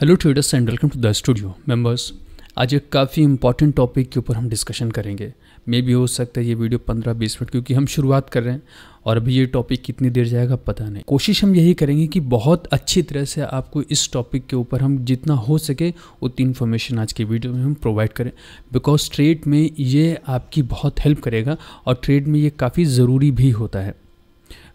hello traders and welcome to the studio members आज एक काफ़ी इंपॉर्टेंट टॉपिक के ऊपर हम डिस्कशन करेंगे मे भी हो सकता है ये वीडियो 15-20 मिनट क्योंकि हम शुरुआत कर रहे हैं और अभी ये टॉपिक कितनी देर जाएगा पता नहीं कोशिश हम यही करेंगे कि बहुत अच्छी तरह से आपको इस टॉपिक के ऊपर हम जितना हो सके उतनी इन्फॉर्मेशन आज के वीडियो में हम प्रोवाइड करें बिकॉज ट्रेड में ये आपकी बहुत हेल्प करेगा और ट्रेड में ये काफ़ी ज़रूरी भी होता है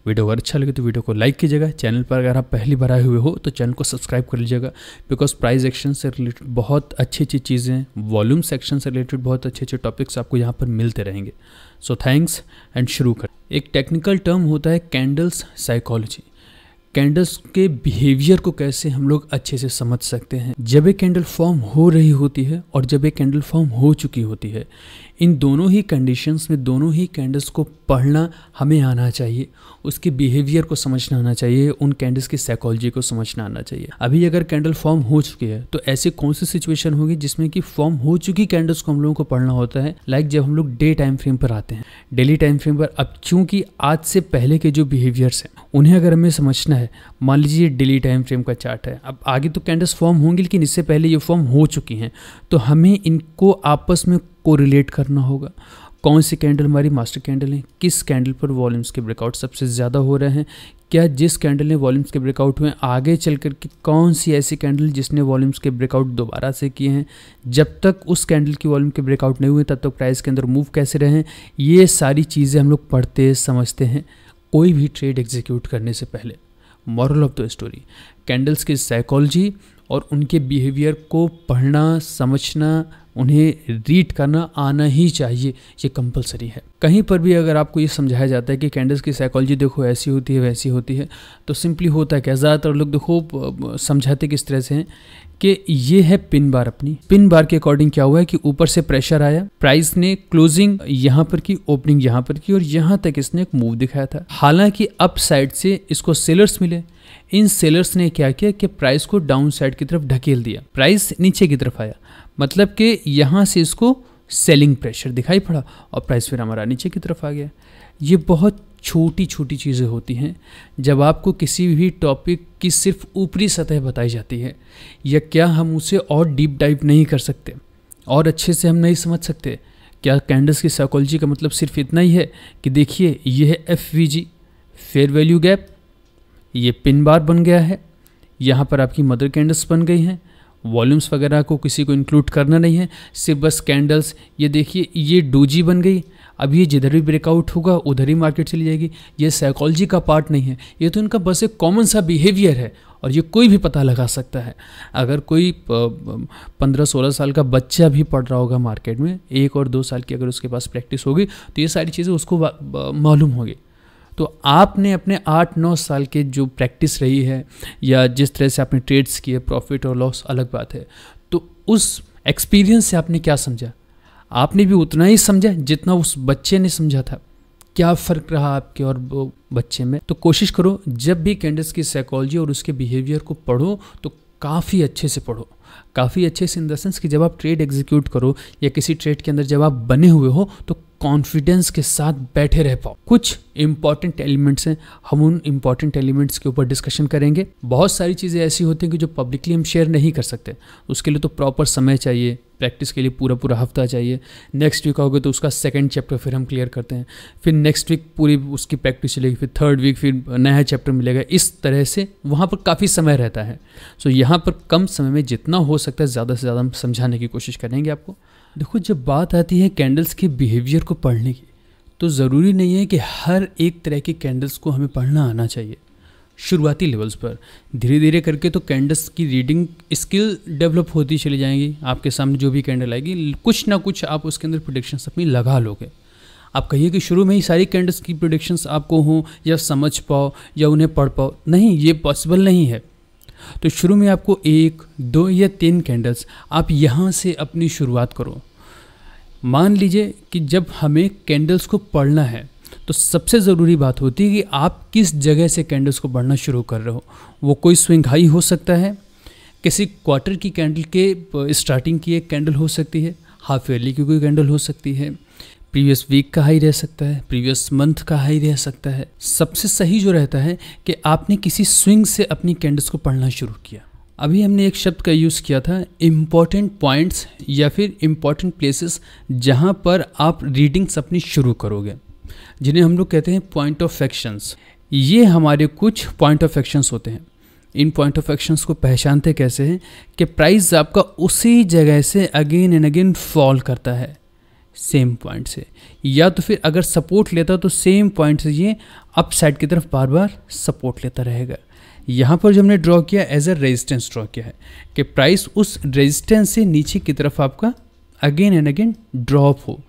वीडियो अगर अच्छा लगे तो वीडियो को लाइक कीजिएगा चैनल पर अगर आप पहली बार आए हुए हो तो चैनल को सब्सक्राइब कर लीजिएगा बिकॉज प्राइस एक्शन से रिलेटेड बहुत अच्छी अच्छी चीज़ें वॉल्यूम सेक्शन से रिलेटेड बहुत अच्छे अच्छे टॉपिक्स आपको यहाँ पर मिलते रहेंगे सो थैंक्स एंड शुरू कर एक टेक्निकल टर्म होता है कैंडल्स साइकोलॉजी कैंडल्स के बिहेवियर को कैसे हम लोग अच्छे से समझ सकते हैं जब एक कैंडल फॉर्म हो रही होती है और जब एक कैंडल फॉर्म हो चुकी होती है इन दोनों ही कंडीशंस में दोनों ही कैंडल्स को पढ़ना हमें आना चाहिए उसके बिहेवियर को समझना आना चाहिए उन कैंडल्स की साइकोलॉजी को समझना आना चाहिए अभी अगर कैंडल फॉर्म हो चुकी है तो ऐसी कौन सी सिचुएशन होगी जिसमें कि फॉर्म हो चुकी कैंडल्स को हम लोगों को पढ़ना होता है लाइक जब हम लोग डे टाइम फ्रेम पर आते हैं डेली टाइम फ्रेम पर अब चूंकि आज से पहले के जो बिहेवियर्स हैं उन्हें अगर हमें समझना है मान लीजिए डेली टाइम फ्रेम का चार्ट है अब आगे तो कैंडल्स फॉर्म होंगे लेकिन इससे पहले ये फॉर्म हो चुकी हैं तो हमें इनको आपस में को रिलेट करना होगा कौन सी कैंडल हमारी मास्टर कैंडल है किस कैंडल पर वॉल्यूम्स के ब्रेकआउट सबसे ज़्यादा हो रहे हैं क्या जिस कैंडल ने वॉल्यूम्स के ब्रेकआउट हुए आगे चल कर के कौन सी ऐसी कैंडल जिसने वॉल्यूम्स के ब्रेकआउट दोबारा से किए हैं जब तक उस कैंडल की वॉल्यूम के ब्रेकआउट नहीं हुए तब तक तो प्राइस के अंदर मूव कैसे रहे ये सारी चीज़ें हम लोग पढ़ते समझते हैं कोई भी ट्रेड एग्जीक्यूट करने से पहले moral of the story candles की साइकोलॉजी और उनके बिहेवियर को पढ़ना समझना उन्हें रीड करना आना ही चाहिए ये कंपलसरी है कहीं पर भी अगर आपको ये समझाया जाता है कि कैंडल्स की साइकोलॉजी देखो ऐसी होती है वैसी होती है तो सिंपली होता है क्या ज़्यादातर लोग देखो समझाते किस तरह से हैं कि ये है पिन बार अपनी पिन बार के अकॉर्डिंग क्या हुआ है कि ऊपर से प्रेशर आया प्राइस ने क्लोजिंग यहाँ पर की ओपनिंग यहाँ पर की और यहाँ तक इसने एक मूव दिखाया था हालांकि अप साइड से इसको सेलर्स मिले इन सेलर्स ने क्या किया कि प्राइस को डाउन साइड की तरफ ढकेल दिया प्राइस नीचे की तरफ आया मतलब कि यहाँ से इसको सेलिंग प्रेशर दिखाई पड़ा और प्राइस फिर हमारा नीचे की तरफ आ गया ये बहुत छोटी छोटी चीज़ें होती हैं जब आपको किसी भी टॉपिक की सिर्फ ऊपरी सतह बताई जाती है या क्या हम उसे और डीप डाइव नहीं कर सकते और अच्छे से हम नहीं समझ सकते क्या कैंडल्स की साइकोलॉजी का मतलब सिर्फ इतना ही है कि देखिए यह है F V G fair value gap ये पिन बार बन गया है यहाँ पर आपकी मदर कैंडल्स बन गई हैं वॉल्यूम्स वगैरह को किसी को इंक्लूड करना नहीं है सिर्फ बस कैंडल्स ये देखिए ये डूजी बन गई अब ये जिधर भी ब्रेकआउट होगा उधर ही मार्केट चली जाएगी ये साइकोलॉजी का पार्ट नहीं है ये तो इनका बस एक कॉमन सा बिहेवियर है और ये कोई भी पता लगा सकता है अगर कोई पंद्रह सोलह साल का बच्चा भी पढ़ रहा होगा मार्केट में एक और दो साल की अगर उसके पास प्रैक्टिस होगी तो ये सारी चीज़ें उसको मालूम होगी तो आपने अपने आठ नौ साल के जो प्रैक्टिस रही है या जिस तरह से आपने ट्रेड्स किए प्रॉफिट और लॉस अलग बात है तो उस एक्सपीरियंस से आपने क्या समझा आपने भी उतना ही समझा जितना उस बच्चे ने समझा था क्या फ़र्क रहा आपके और वो बच्चे में तो कोशिश करो जब भी कैंडस की साइकोलॉजी और उसके बिहेवियर को पढ़ो तो काफ़ी अच्छे से पढ़ो काफ़ी अच्छे से इन द सेंस कि जब आप ट्रेड एग्जीक्यूट करो या किसी ट्रेड के अंदर जब आप बने हुए हो तो कॉन्फिडेंस के साथ बैठे रह पाओ कुछ इंपॉर्टेंट एलिमेंट्स हैं हम उन इंपॉर्टेंट एलिमेंट्स के ऊपर डिस्कशन करेंगे बहुत सारी चीज़ें ऐसी होती हैं कि जो पब्लिकली हम शेयर नहीं कर सकते उसके लिए तो प्रॉपर समय चाहिए प्रैक्टिस के लिए पूरा पूरा हफ्ता चाहिए नेक्स्ट वीक आओगे तो उसका सेकंड चैप्टर फिर हम क्लियर करते हैं फिर नेक्स्ट वीक पूरी उसकी प्रैक्टिस चलेगी फिर थर्ड वीक फिर नया चैप्टर मिलेगा इस तरह से वहाँ पर काफ़ी समय रहता है सो so, यहाँ पर कम समय में जितना हो सकता है ज़्यादा से ज़्यादा हम समझाने की कोशिश करेंगे आपको देखो जब बात आती है कैंडल्स के बिहेवियर को पढ़ने की तो ज़रूरी नहीं है कि हर एक तरह के कैंडल्स को हमें पढ़ना आना चाहिए शुरुआती लेवल्स पर धीरे धीरे करके तो कैंडल्स की रीडिंग स्किल डेवलप होती चली जाएंगी आपके सामने जो भी कैंडल आएगी कुछ ना कुछ आप उसके अंदर प्रोडिक्शंस अपनी लगा लोगे आप कहिए कि शुरू में ही सारी कैंडल्स की प्रोडिक्शंस आपको हों या समझ पाओ या उन्हें पढ़ पाओ नहीं ये पॉसिबल नहीं है तो शुरू में आपको एक दो या तीन कैंडल्स आप यहाँ से अपनी शुरुआत करो मान लीजिए कि जब हमें कैंडल्स को पढ़ना है तो सबसे ज़रूरी बात होती है कि आप किस जगह से कैंडल्स को पढ़ना शुरू कर रहे हो वो कोई स्विंग हाई हो सकता है किसी क्वार्टर की कैंडल के स्टार्टिंग की एक कैंडल हो सकती है हाफ ईयरली की कोई कैंडल हो सकती है प्रीवियस वीक का हाई रह सकता है प्रीवियस मंथ का हाई रह सकता है सबसे सही जो रहता है कि आपने किसी स्विंग से अपनी कैंडल्स को पढ़ना शुरू किया अभी हमने एक शब्द का यूज़ किया था इम्पॉर्टेंट पॉइंट्स या फिर इम्पॉर्टेंट प्लेसेस जहाँ पर आप रीडिंग्स अपनी शुरू करोगे जिन्हें हम लोग कहते हैं पॉइंट ऑफ एक्शंस ये हमारे कुछ पॉइंट ऑफ एक्शंस होते हैं इन पॉइंट ऑफ एक्शंस को पहचानते कैसे हैं कि प्राइस आपका उसी जगह से अगेन एंड अगेन फॉल करता है सेम पॉइंट से या तो फिर अगर सपोर्ट लेता तो सेम पॉइंट से ये अप साइड की तरफ बार बार सपोर्ट लेता रहेगा यहाँ पर जो हमने ड्रॉ किया एज अ रेजिस्टेंस ड्रॉ किया है कि प्राइस उस रेजिस्टेंस से नीचे की तरफ आपका अगेन एंड अगेन ड्रॉप हो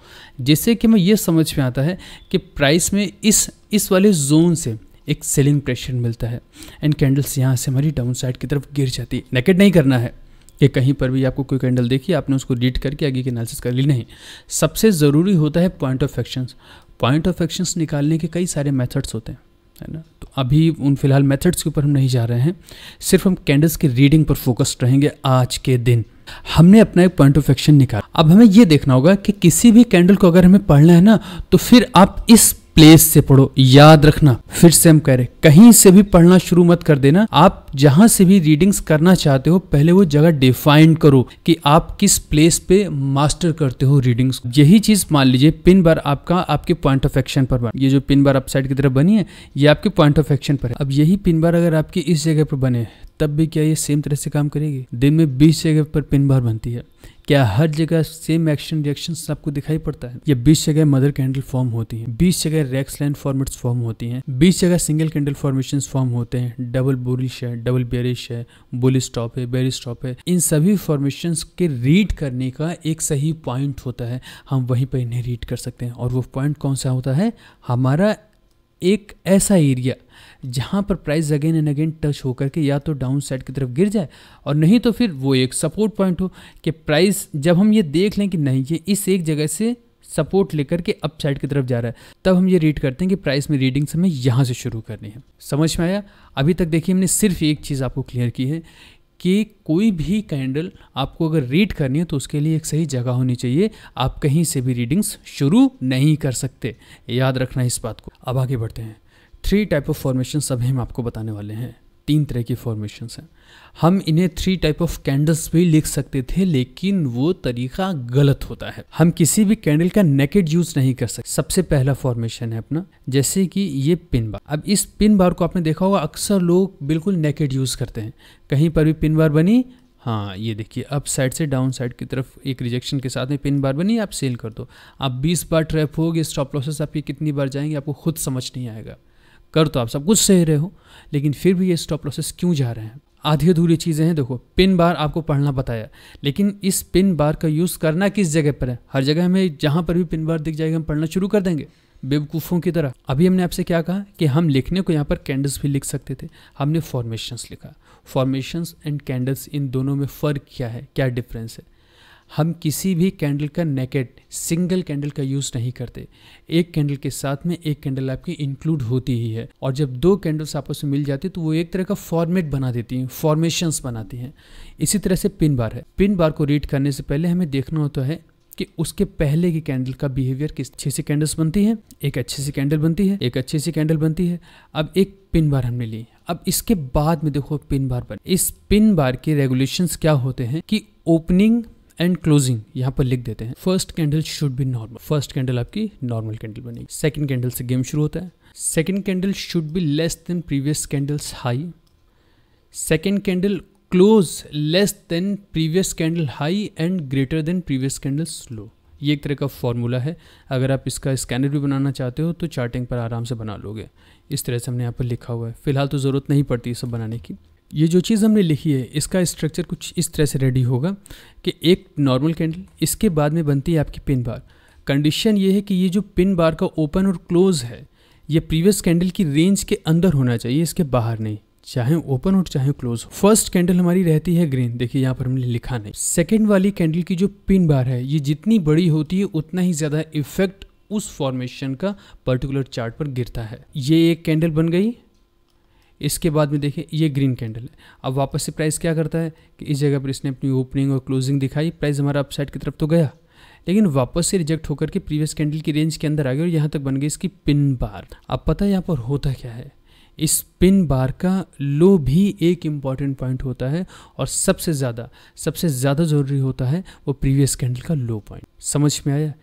जिससे कि हमें ये समझ में आता है कि प्राइस में इस इस वाले जोन से एक सेलिंग प्रेशर मिलता है एंड कैंडल्स यहाँ से हमारी डाउन साइड की तरफ गिर जाती है नेकेट नहीं करना है कि कहीं पर भी आपको कोई कैंडल देखी आपने उसको रीड करके आगे की एनालिसिस कर ली नहीं सबसे ज़रूरी होता है point of actions point of actions निकालने के कई सारे मेथड्स होते हैं है ना तो अभी उन फिलहाल मेथड्स के ऊपर हम नहीं जा रहे हैं सिर्फ हम कैंडल्स की रीडिंग पर फोकस्ड रहेंगे आज के दिन हमने अपना एक पॉइंट ऑफ एक्शन निकाला अब हमें यह देखना होगा कि किसी भी कैंडल को अगर हमें पढ़ना है ना तो फिर आप इस प्लेस से पढ़ो याद रखना फिर से हम कह रहे कहीं से भी पढ़ना शुरू मत कर देना आप जहां से भी रीडिंग्स करना चाहते हो पहले वो जगह डिफाइन करो कि आप किस प्लेस पे मास्टर करते हो रीडिंग्स यही चीज मान लीजिए पिन बार आपका आपके पॉइंट ऑफ एक्शन पर ये जो पिन बार आप साइड की तरफ बनी है ये आपके पॉइंट ऑफ एक्शन पर है अब यही पिन बार अगर आपके इस जगह पर बने तब भी क्या ये सेम तरह से काम करेगी दिन में बीस जगह पर पिन बार बनती है क्या हर जगह सेम एक्शन रिएक्शन आपको दिखाई पड़ता है या बीस जगह मदर कैंडल फॉर्म होती है बीस जगह रेक्स लाइन फॉर्मेट्स फॉर्म होती है बीस जगह सिंगल कैंडल फॉर्मेशन फॉर्म होते हैं डबल बुलिश है डबल बेरिश है बुल स्टॉप है बेरिश स्टॉप है इन सभी फॉर्मेशन के रीड करने का एक सही पॉइंट होता है हम वहीं पर इन्हें रीड कर सकते हैं और वो पॉइंट कौन सा होता है हमारा एक ऐसा एरिया जहाँ पर price again and again touch होकर के या तो डाउन साइड की तरफ गिर जाए और नहीं तो फिर वो एक सपोर्ट पॉइंट हो कि प्राइस जब हम ये देख लें कि नहीं ये इस एक जगह से सपोर्ट लेकर के अप साइड की तरफ जा रहा है तब हम ये रीड करते हैं कि प्राइस में रीडिंग्स हमें यहाँ से शुरू करनी है समझ में आया अभी तक देखिए हमने सिर्फ एक चीज़ आपको क्लियर की है कि कोई भी कैंडल आपको अगर रीड करनी है तो उसके लिए एक सही जगह होनी चाहिए आप कहीं से भी रीडिंग्स शुरू नहीं कर सकते याद रखना इस बात को अब आगे बढ़ते हैं थ्री टाइप ऑफ फॉर्मेशन अभी हम आपको बताने वाले हैं तीन तरह की फॉर्मेशंस हैं हम इन्हें थ्री टाइप ऑफ कैंडल्स भी लिख सकते थे लेकिन वो तरीका गलत होता है हम किसी भी कैंडल का नेकेट यूज नहीं कर सकते सबसे पहला फॉर्मेशन है अपना जैसे कि ये पिन बार अब इस पिन बार को आपने देखा होगा अक्सर लोग बिल्कुल नेकेट यूज करते हैं कहीं पर भी पिन बार बनी हाँ ये देखिए अप साइड से डाउन साइड की तरफ एक रिजेक्शन के साथ में पिन बार बनी आप सेल कर दो आप 20 बार ट्रैप गए स्टॉप लॉसेस आपकी कितनी बार जाएंगे आपको खुद समझ नहीं आएगा कर तो आप सब कुछ सह रहे हो लेकिन फिर भी ये स्टॉप लॉसेस क्यों जा रहे हैं आधी अधूरी चीज़ें हैं देखो पिन बार आपको पढ़ना बताया लेकिन इस पिन बार का यूज़ करना किस जगह पर है हर जगह हमें जहाँ पर भी पिन बार दिख जाएगा हम पढ़ना शुरू कर देंगे बेवकूफ़ों की तरह अभी हमने आपसे क्या कहा कि हम लिखने को यहाँ पर कैंडल्स भी लिख सकते थे हमने फॉर्मेशंस लिखा फॉर्मेशंस एंड कैंडल्स इन दोनों में फ़र्क क्या है क्या डिफरेंस है हम किसी भी कैंडल का नेकेट सिंगल कैंडल का यूज़ नहीं करते एक कैंडल के साथ में एक कैंडल आपकी इंक्लूड होती ही है और जब दो कैंडल्स आपस में मिल जाती है तो वो एक तरह का फॉर्मेट बना देती हैं फॉर्मेशंस बनाती हैं इसी तरह से पिन बार है पिन बार को रीड करने से पहले हमें देखना होता है कि उसके पहले की कैंडल का बिहेवियर किस अच्छे से कैंडल्स बनती है एक अच्छे से कैंडल बनती है एक अच्छे से कैंडल बनती है अब एक पिन बार हमने ली अब इसके बाद में देखो पिन बार बन इस पिन बार के रेगुलेशंस क्या होते हैं कि ओपनिंग एंड क्लोजिंग यहाँ पर लिख देते हैं first candle should be normal first candle आपकी नॉर्मल कैंडल बनेगी सेकेंड कैंडल से गेम शुरू होता है second candle should be less than previous candles high second candle close less than previous candle high and greater than previous candles low ये एक तरह का फॉर्मूला है अगर आप इसका स्कैनर भी बनाना चाहते हो तो चार्टिंग पर आराम से बना लोगे इस तरह से हमने यहाँ पर लिखा हुआ है फिलहाल तो ज़रूरत नहीं पड़ती सब बनाने की ये जो चीज़ हमने लिखी है इसका स्ट्रक्चर कुछ इस तरह से रेडी होगा कि एक नॉर्मल कैंडल इसके बाद में बनती है आपकी पिन बार कंडीशन ये है कि ये जो पिन बार का ओपन और क्लोज है ये प्रीवियस कैंडल की रेंज के अंदर होना चाहिए इसके बाहर नहीं चाहे ओपन और चाहे क्लोज हो फर्स्ट कैंडल हमारी रहती है ग्रीन देखिए यहाँ पर हमने लिखा नहीं सेकेंड वाली कैंडल की जो पिन बार है ये जितनी बड़ी होती है उतना ही ज़्यादा इफेक्ट उस फॉर्मेशन का पर्टिकुलर चार्ट पर गिरता है ये एक कैंडल बन गई इसके बाद में देखें ये ग्रीन कैंडल है अब वापस से प्राइस क्या करता है कि इस जगह पर इसने अपनी ओपनिंग और क्लोजिंग दिखाई प्राइस हमारा अपसाइड की तरफ तो गया लेकिन वापस से रिजेक्ट होकर के प्रीवियस कैंडल की रेंज के अंदर आ गया और यहाँ तक बन गई इसकी पिन बार अब पता है यहाँ पर होता क्या है इस पिन बार का लो भी एक इम्पॉर्टेंट पॉइंट होता है और सबसे ज़्यादा सबसे ज़्यादा ज़रूरी होता है वो प्रीवियस कैंडल का लो पॉइंट समझ में आया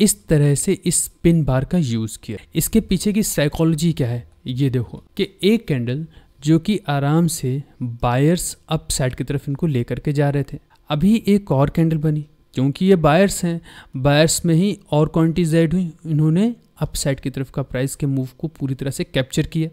इस तरह से इस पिन बार का यूज़ किया इसके पीछे की साइकोलॉजी क्या है ये देखो कि एक कैंडल जो कि आराम से बायर्स अप साइड की तरफ इनको लेकर के जा रहे थे अभी एक और कैंडल बनी क्योंकि ये बायर्स हैं बायर्स में ही और क्वान्टिटीज ऐड हुई इन्होंने अप साइड की तरफ का प्राइस के मूव को पूरी तरह से कैप्चर किया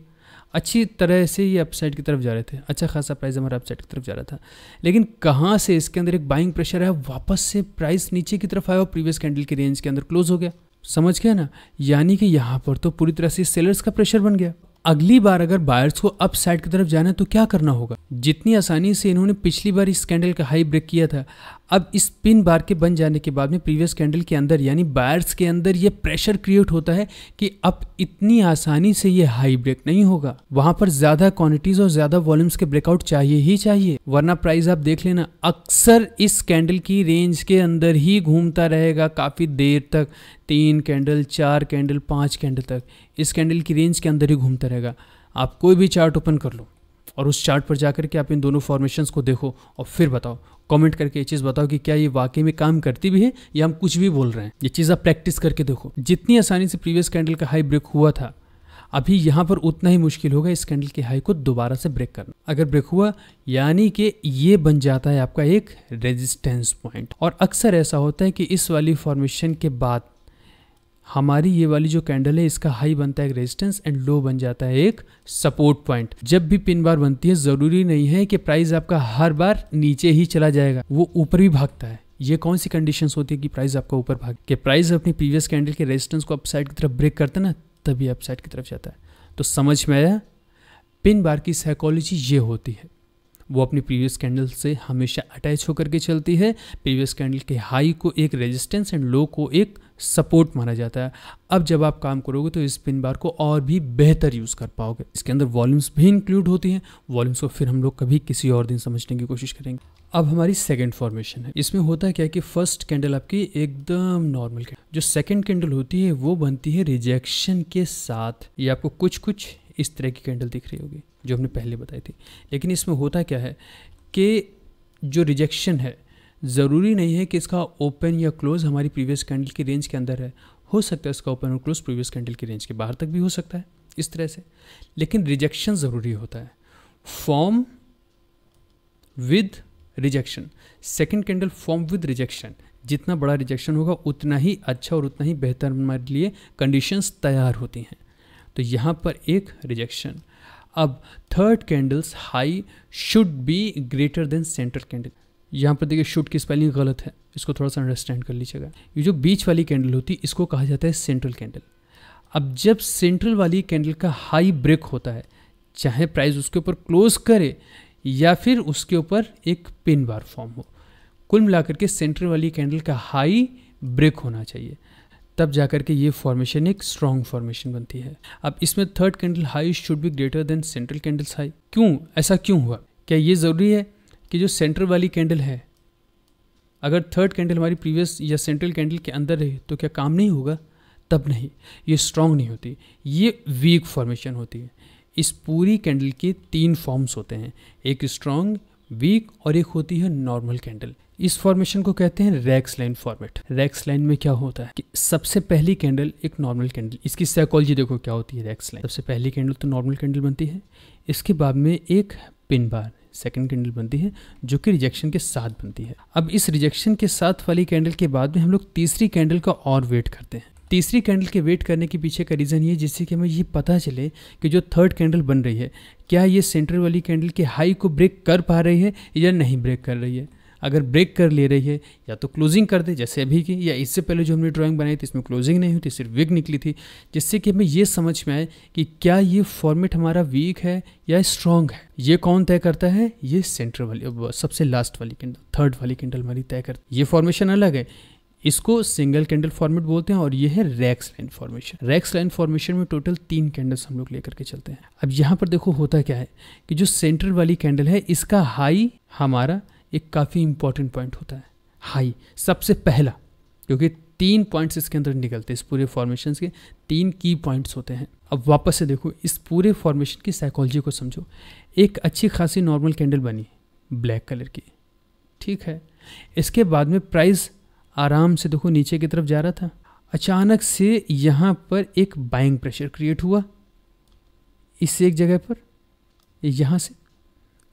अच्छी तरह से ये अपसाइड की तरफ जा रहे थे अच्छा खासा प्राइस हमारा अपसाइड की तरफ जा रहा था लेकिन कहाँ से इसके अंदर एक बाइंग प्रेशर है वापस से प्राइस नीचे की तरफ आया और प्रीवियस कैंडल की रेंज के अंदर क्लोज हो गया समझ गया ना यानी कि यहाँ पर तो पूरी तरह से सेलर्स का प्रेशर बन गया अगली बार अगर बायर्स को अप साइड की तरफ जाना है तो क्या करना होगा जितनी आसानी से इन्होंने पिछली बार इस स्कैंडल का हाई ब्रेक किया था अब इस पिन बार के बन जाने के बाद में प्रीवियस कैंडल के अंदर यानी बायर्स के अंदर ये प्रेशर क्रिएट होता है कि अब इतनी आसानी से ये हाई ब्रेक नहीं होगा वहां पर ज्यादा क्वांटिटीज और ज्यादा वॉल्यूम्स के ब्रेकआउट चाहिए ही चाहिए वरना प्राइस आप देख लेना अक्सर इस कैंडल की रेंज के अंदर ही घूमता रहेगा काफी देर तक तीन कैंडल चार कैंडल पाँच कैंडल तक इस कैंडल की रेंज के अंदर ही घूमता रहेगा आप कोई भी चार्ट ओपन कर लो और उस चार्ट पर जाकर के आप इन दोनों फॉर्मेशंस को देखो और फिर बताओ कमेंट करके ये चीज़ बताओ कि क्या ये वाकई में काम करती भी है या हम कुछ भी बोल रहे हैं ये चीज़ आप प्रैक्टिस करके देखो जितनी आसानी से प्रीवियस कैंडल का हाई ब्रेक हुआ था अभी यहां पर उतना ही मुश्किल होगा इस कैंडल के हाई को दोबारा से ब्रेक करना अगर ब्रेक हुआ यानी कि ये बन जाता है आपका एक रेजिस्टेंस पॉइंट और अक्सर ऐसा होता है कि इस वाली फॉर्मेशन के बाद हमारी ये वाली जो कैंडल है इसका हाई बनता है एक रेजिस्टेंस एंड लो बन जाता है एक सपोर्ट पॉइंट जब भी पिन बार बनती है जरूरी नहीं है कि प्राइस आपका हर बार नीचे ही चला जाएगा वो ऊपर भी भागता है ये कौन सी कंडीशंस होती है कि प्राइस आपका ऊपर भाग के प्राइस अपनी प्रीवियस कैंडल के रेजिस्टेंस को अपसाइड की तरफ ब्रेक करते ना तभी अपसाइड की तरफ जाता है तो समझ में आया पिन बार की साइकोलॉजी ये होती है वो अपनी प्रीवियस कैंडल से हमेशा अटैच होकर के चलती है प्रीवियस कैंडल के हाई को एक रेजिस्टेंस एंड लो को एक सपोर्ट माना जाता है अब जब आप काम करोगे तो इस पिन बार को और भी बेहतर यूज़ कर पाओगे इसके अंदर वॉल्यूम्स भी इंक्लूड होती हैं वॉल्यूम्स को फिर हम लोग कभी किसी और दिन समझने की कोशिश करेंगे अब हमारी सेकंड फॉर्मेशन है इसमें होता है क्या कि फर्स्ट कैंडल आपकी एकदम नॉर्मल जो सेकेंड कैंडल होती है वो बनती है रिजेक्शन के साथ ये आपको कुछ कुछ इस तरह की कैंडल दिख रही होगी जो हमने पहले बताई थी लेकिन इसमें होता क्या है कि जो रिजेक्शन है ज़रूरी नहीं है कि इसका ओपन या क्लोज़ हमारी प्रीवियस कैंडल की रेंज के अंदर है हो सकता है इसका ओपन और क्लोज़ प्रीवियस कैंडल की रेंज के बाहर तक भी हो सकता है इस तरह से लेकिन रिजेक्शन ज़रूरी होता है form with rejection second candle form with rejection जितना बड़ा रिजेक्शन होगा उतना ही अच्छा और उतना ही बेहतर हमारे लिए कंडीशंस तैयार होती हैं तो यहाँ पर एक रिजेक्शन अब third candles high should be greater than central candle यहाँ पर देखिए शूट की स्पेलिंग गलत है इसको थोड़ा सा अंडरस्टैंड कर लीजिएगा ये जो बीच वाली कैंडल होती है इसको कहा जाता है सेंट्रल कैंडल अब जब सेंट्रल वाली कैंडल का हाई ब्रेक होता है चाहे प्राइस उसके ऊपर क्लोज करे या फिर उसके ऊपर एक पिन बार फॉर्म हो कुल मिलाकर के सेंट्रल वाली कैंडल का हाई ब्रेक होना चाहिए तब जाकर के ये फॉर्मेशन एक स्ट्रॉन्ग फॉर्मेशन बनती है अब इसमें third candle high should be greater than central candles high क्यों ऐसा क्यों हुआ क्या ये ज़रूरी है कि जो सेंटर वाली कैंडल है अगर थर्ड कैंडल हमारी प्रीवियस या सेंट्रल कैंडल के अंदर रहे तो क्या काम नहीं होगा तब नहीं ये स्ट्रांग नहीं होती ये वीक फॉर्मेशन होती है इस पूरी कैंडल के तीन फॉर्म्स होते हैं एक स्ट्रांग वीक और एक होती है नॉर्मल कैंडल इस फॉर्मेशन को कहते हैं racks line format racks line में क्या होता है कि सबसे पहली कैंडल एक नॉर्मल कैंडल इसकी साइकोलॉजी देखो क्या होती है रैक्स लाइन सबसे पहली कैंडल तो नॉर्मल कैंडल बनती है इसके बाद में एक पिन बार सेकेंड कैंडल बनती है जो कि रिजेक्शन के साथ बनती है अब इस रिजेक्शन के साथ वाली कैंडल के बाद में हम लोग तीसरी कैंडल का और वेट करते हैं तीसरी कैंडल के वेट करने के पीछे का रीज़न ये जिससे कि हमें ये पता चले कि जो थर्ड कैंडल बन रही है क्या ये सेंटर वाली कैंडल के हाई को ब्रेक कर पा रही है या नहीं ब्रेक कर रही है अगर ब्रेक कर ले रही है या तो क्लोजिंग कर दे जैसे अभी की या इससे पहले जो हमने ड्राइंग बनाई थी इसमें क्लोजिंग नहीं हुई थी सिर्फ वीक निकली थी जिससे कि हमें ये समझ में आए कि क्या ये फॉर्मेट हमारा वीक है या स्ट्रांग है ये कौन तय करता है ये सेंटर वाली सबसे लास्ट वाली कैंडल थर्ड वाली कैंडल हमारी तय करती है ये फॉर्मेशन अलग है इसको सिंगल कैंडल फॉर्मेट बोलते हैं और ये है racks line formation racks line formation में टोटल तीन कैंडल्स हम लोग लेकर के चलते हैं अब यहाँ पर देखो होता क्या है कि जो सेंटर वाली कैंडल है इसका हाई हमारा एक काफ़ी इंपॉर्टेंट पॉइंट होता है हाई सबसे पहला क्योंकि तीन पॉइंट्स इसके अंदर निकलते हैं इस पूरे फॉर्मेशन के तीन की पॉइंट्स होते हैं अब वापस से देखो इस पूरे फॉर्मेशन की साइकोलॉजी को समझो एक अच्छी खासी नॉर्मल कैंडल बनी ब्लैक कलर की ठीक है इसके बाद में प्राइस आराम से देखो नीचे की तरफ जा रहा था अचानक से यहाँ पर एक बाइंग प्रेशर क्रिएट हुआ इस एक जगह पर यहाँ से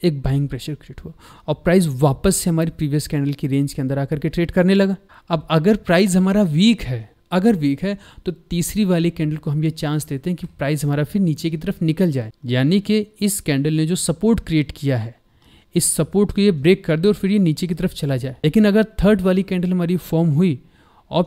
एक बाइंग प्रेशर क्रिएट हुआ और प्राइस वापस से हमारी प्रीवियस कैंडल की रेंज के अंदर आकर के ट्रेड करने लगा अब अगर प्राइस हमारा वीक है अगर वीक है तो तीसरी वाली कैंडल को हम ये चांस देते हैं कि प्राइस हमारा फिर नीचे की तरफ निकल जाए यानी कि इस कैंडल ने जो सपोर्ट क्रिएट किया है इस सपोर्ट को ये ब्रेक कर दे और फिर ये नीचे की तरफ चला जाए लेकिन अगर थर्ड वाली कैंडल हमारी फॉर्म हुई और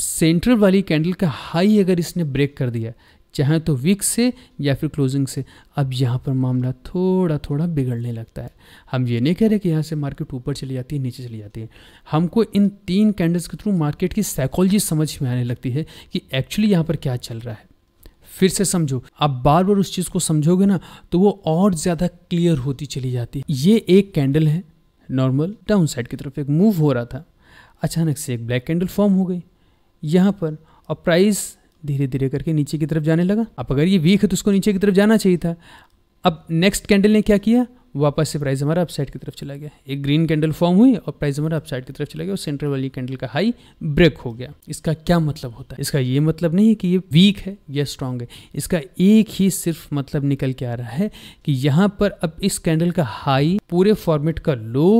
सेंट्रल वाली कैंडल का हाई अगर इसने ब्रेक कर दिया चाहे तो वीक से या फिर क्लोजिंग से अब यहाँ पर मामला थोड़ा थोड़ा बिगड़ने लगता है हम ये नहीं कह रहे कि यहाँ से मार्केट ऊपर चली जाती है नीचे चली जाती है हमको इन तीन कैंडल्स के थ्रू मार्केट की साइकोलॉजी समझ में आने लगती है कि एक्चुअली यहाँ पर क्या चल रहा है फिर से समझो आप बार बार उस चीज़ को समझोगे ना तो वो और ज़्यादा क्लियर होती चली जाती है ये एक कैंडल है नॉर्मल डाउन साइड की तरफ एक मूव हो रहा था अचानक से एक ब्लैक कैंडल फॉर्म हो गई यहाँ पर और प्राइस धीरे धीरे करके नीचे की तरफ जाने लगा अब अगर ये वीक है तो उसको नीचे की तरफ जाना चाहिए था अब नेक्स्ट कैंडल ने क्या किया वापस से प्राइस हमारा अपसाइड की तरफ चला गया एक ग्रीन कैंडल फॉर्म हुई और प्राइस हमारा अपसाइड की तरफ चला गया और सेंटर वाली कैंडल का हाई ब्रेक हो गया इसका क्या मतलब होता है इसका ये मतलब नहीं है कि ये वीक है या स्ट्रांग है इसका एक ही सिर्फ मतलब निकल के आ रहा है कि यहाँ पर अब इस कैंडल का हाई पूरे फॉर्मेट का लो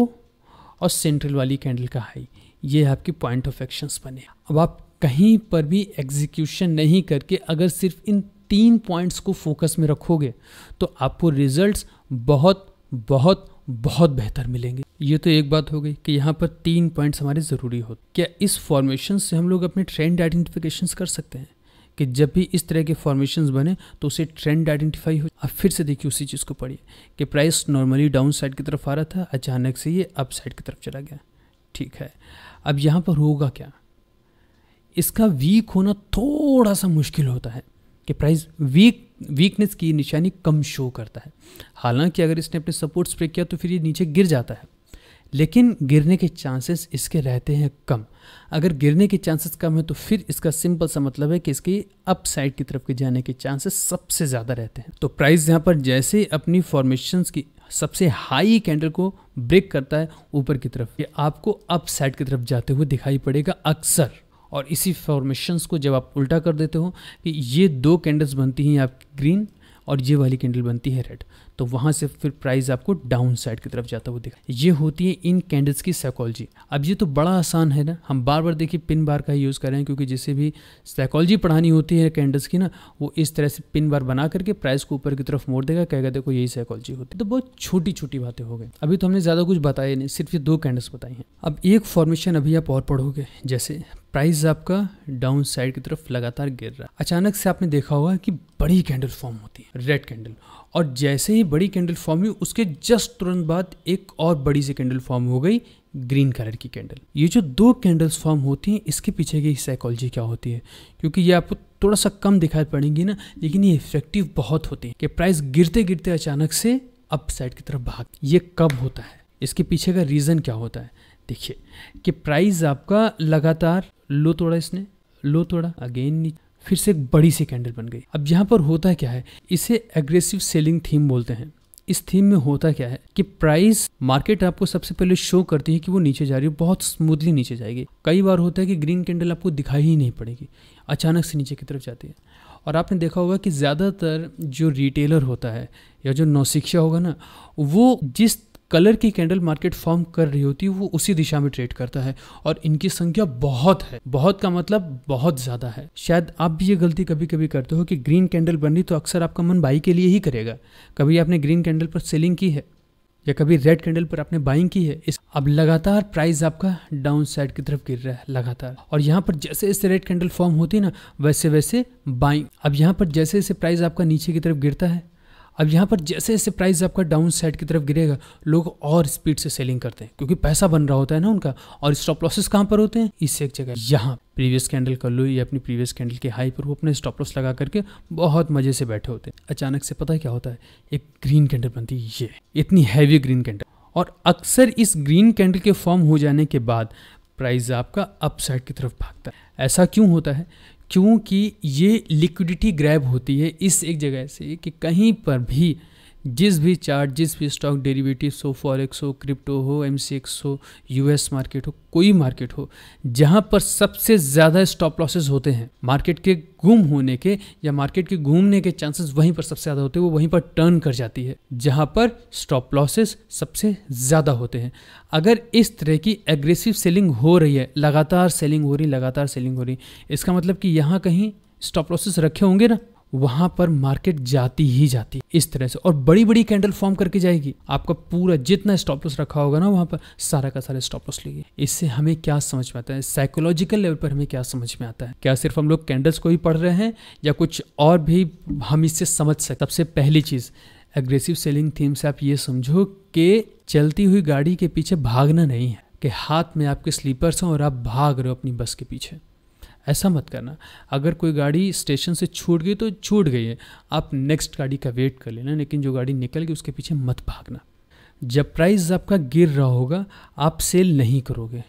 और सेंट्रल वाली कैंडल का हाई ये आपकी पॉइंट ऑफ एक्शंस बने अब आप कहीं पर भी एग्जीक्यूशन नहीं करके अगर सिर्फ इन तीन पॉइंट्स को फोकस में रखोगे तो आपको रिजल्ट्स बहुत बहुत बहुत बेहतर मिलेंगे ये तो एक बात हो गई कि यहाँ पर तीन पॉइंट्स हमारे ज़रूरी हो क्या इस फॉर्मेशन से हम लोग अपने ट्रेंड आइडेंटिफिकेशन कर सकते हैं कि जब भी इस तरह के फॉर्मेशन बने तो उसे ट्रेंड आइडेंटिफाई हो अब फिर से देखिए उसी चीज़ को पढ़िए कि प्राइस नॉर्मली डाउन साइड की तरफ आ रहा था अचानक से ये अप साइड की तरफ चला गया ठीक है अब यहाँ पर होगा क्या इसका वीक होना थोड़ा सा मुश्किल होता है कि प्राइस वीक वीकनेस की निशानी कम शो करता है हालांकि अगर इसने अपने सपोर्ट्स ब्रेक किया तो फिर ये नीचे गिर जाता है लेकिन गिरने के चांसेस इसके रहते हैं कम अगर गिरने के चांसेस कम है तो फिर इसका सिंपल सा मतलब है कि इसके अप साइड की तरफ के जाने के चांसेस सबसे ज़्यादा रहते हैं तो प्राइस यहाँ पर जैसे अपनी फॉर्मेशंस की सबसे हाई कैंडल को ब्रेक करता है ऊपर की तरफ ये आपको अप साइड की तरफ जाते हुए दिखाई पड़ेगा अक्सर और इसी फॉर्मेशंस को जब आप उल्टा कर देते हो कि ये दो कैंडल्स बनती हैं आप ग्रीन और ये वाली कैंडल बनती है रेड तो वहां से फिर प्राइस आपको डाउन साइड की तरफ जाता हुआ दिखा ये होती है इन कैंडल्स की साइकोलॉजी अब ये तो बड़ा आसान है ना हम बार बार देखिए पिन बार का ही यूज़ कर रहे हैं क्योंकि जिसे भी साइकोलॉजी पढ़ानी होती है कैंडल्स की ना वो इस तरह से पिन बार बना करके प्राइस को ऊपर की तरफ मोड़ देगा कहेगा देखो यही साइकोलॉजी होती है तो बहुत छोटी छोटी बातें हो गई अभी तो हमने ज़्यादा कुछ बताया नहीं सिर्फ ये दो कैंडल्स बताई हैं अब एक फॉर्मेशन अभी आप और पढ़ोगे जैसे प्राइस आपका डाउन साइड की तरफ लगातार गिर रहा है अचानक से आपने देखा होगा कि बड़ी कैंडल फॉर्म होती है रेड कैंडल और जैसे ही बड़ी कैंडल फॉर्म हुई उसके जस्ट तुरंत बाद एक और बड़ी सी कैंडल फॉर्म हो गई ग्रीन कलर की कैंडल ये जो दो कैंडल्स फॉर्म होती हैं इसके पीछे की साइकोलॉजी क्या होती है क्योंकि ये आपको थोड़ा सा कम दिखाई पड़ेंगी ना लेकिन ये इफेक्टिव बहुत होती है कि प्राइस गिरते गिरते अचानक से अप साइड की तरफ भाग ये कब होता है इसके पीछे का रीज़न क्या होता है देखिए कि प्राइस आपका लगातार लो तोड़ा इसने लो तोड़ा अगेन नीचे फिर से एक बड़ी सी कैंडल बन गई अब यहाँ पर होता क्या है इसे एग्रेसिव सेलिंग थीम बोलते हैं इस थीम में होता क्या है कि प्राइस मार्केट आपको सबसे पहले शो करती है कि वो नीचे जा रही है बहुत स्मूथली नीचे जाएगी कई बार होता है कि ग्रीन कैंडल आपको दिखाई ही नहीं पड़ेगी अचानक से नीचे की तरफ जाती है और आपने देखा होगा कि ज़्यादातर जो रिटेलर होता है या जो नौशिक्षा होगा ना वो जिस कलर की कैंडल मार्केट फॉर्म कर रही होती है वो उसी दिशा में ट्रेड करता है और इनकी संख्या बहुत है बहुत का मतलब बहुत ज़्यादा है शायद आप भी ये गलती कभी कभी करते हो कि ग्रीन कैंडल बन रही तो अक्सर आपका मन बाई के लिए ही करेगा कभी आपने ग्रीन कैंडल पर सेलिंग की है या कभी रेड कैंडल पर आपने बाइंग की है इस अब लगातार प्राइस आपका डाउन साइड की तरफ गिर रहा है लगातार और यहाँ पर जैसे जैसे रेड कैंडल फॉर्म होती है ना वैसे वैसे बाइंग अब यहाँ पर जैसे जैसे प्राइस आपका नीचे की तरफ गिरता है अब यहाँ पर जैसे जैसे प्राइस आपका डाउन साइड की तरफ गिरेगा लोग और स्पीड से सेलिंग करते हैं क्योंकि पैसा बन रहा होता है ना उनका और स्टॉप लॉसेस कहाँ पर होते हैं इससे एक जगह यहाँ प्रीवियस कैंडल कर लो या अपनी प्रीवियस कैंडल के हाई पर वो अपने स्टॉप लॉस लगा करके बहुत मजे से बैठे होते हैं अचानक से पता है क्या होता है एक ग्रीन कैंडल बनती है ये इतनी हैवी ग्रीन कैंडल और अक्सर इस ग्रीन कैंडल के फॉर्म हो जाने के बाद प्राइस आपका अपसाइड की तरफ भागता है ऐसा क्यों होता है क्योंकि ये लिक्विडिटी ग्रैब होती है इस एक जगह से कि कहीं पर भी जिस भी चार्ट जिस भी स्टॉक डेरिवेटिव्स हो फॉरेक्स हो क्रिप्टो हो एम हो यूएस मार्केट हो कोई मार्केट हो जहाँ पर सबसे ज़्यादा स्टॉप लॉसेज होते हैं मार्केट के गुम होने के या मार्केट के घूमने के चांसेस वहीं पर सबसे ज़्यादा होते हैं वो वहीं पर टर्न कर जाती है जहाँ पर स्टॉप लॉसेस सबसे ज़्यादा होते हैं अगर इस तरह की एग्रेसिव सेलिंग हो रही है लगातार सेलिंग हो रही लगातार सेलिंग हो रही इसका मतलब कि यहाँ कहीं स्टॉप लॉसेस रखे होंगे ना वहां पर मार्केट जाती ही जाती इस तरह से और बड़ी बड़ी कैंडल फॉर्म करके जाएगी आपका पूरा जितना स्टॉप लॉस रखा होगा ना वहां पर सारा का सारा स्टॉप लॉस लेगी इससे हमें क्या समझ में आता है साइकोलॉजिकल लेवल पर हमें क्या समझ में आता है क्या सिर्फ हम लोग कैंडल्स को ही पढ़ रहे हैं या कुछ और भी हम इससे समझ सकते सबसे पहली चीज़ एग्रेसिव सेलिंग थीम से आप ये समझो कि चलती हुई गाड़ी के पीछे भागना नहीं है कि हाथ में आपके स्लीपर्स हों और आप भाग रहे हो अपनी बस के पीछे ऐसा मत करना अगर कोई गाड़ी स्टेशन से छूट गई तो छूट गई है आप नेक्स्ट गाड़ी का वेट कर लेना लेकिन जो गाड़ी निकल गई उसके पीछे मत भागना जब प्राइस आपका गिर रहा होगा आप सेल नहीं करोगे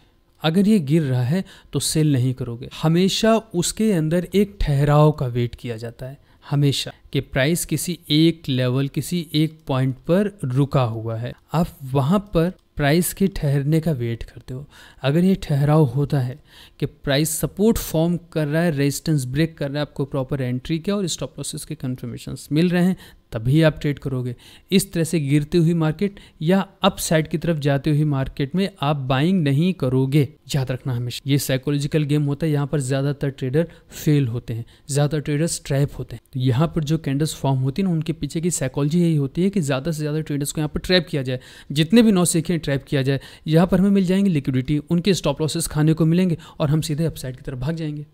अगर ये गिर रहा है तो सेल नहीं करोगे हमेशा उसके अंदर एक ठहराव का वेट किया जाता है हमेशा कि प्राइस किसी एक लेवल किसी एक पॉइंट पर रुका हुआ है आप वहाँ पर प्राइस के ठहरने का वेट करते हो अगर ये ठहराव होता है कि प्राइस सपोर्ट फॉर्म कर रहा है रेजिस्टेंस ब्रेक कर रहा है आपको प्रॉपर एंट्री के और स्टॉप लॉसेस के कन्फर्मेशन मिल रहे हैं तभी आप ट्रेड करोगे इस तरह से गिरती हुई मार्केट या अप साइड की तरफ जाती हुई मार्केट में आप बाइंग नहीं करोगे याद रखना हमेशा ये साइकोलॉजिकल गेम होता है यहाँ पर ज़्यादातर ट्रेडर फेल होते हैं ज़्यादा ट्रेडर्स ट्रैप होते हैं तो यहाँ पर जो कैंडल्स फॉर्म होती है ना उनके पीछे की साइकोलॉजी यही होती है कि ज़्यादा से ज़्यादा ट्रेडर्स को यहाँ पर ट्रैप किया जाए जितने भी नौ सीखें ट्रैप किया जाए यहाँ पर हमें मिल जाएंगे लिक्विडिटी उनके स्टॉप लॉसेस खाने को मिलेंगे और हम सीधे अपसाइड की तरफ भाग जाएंगे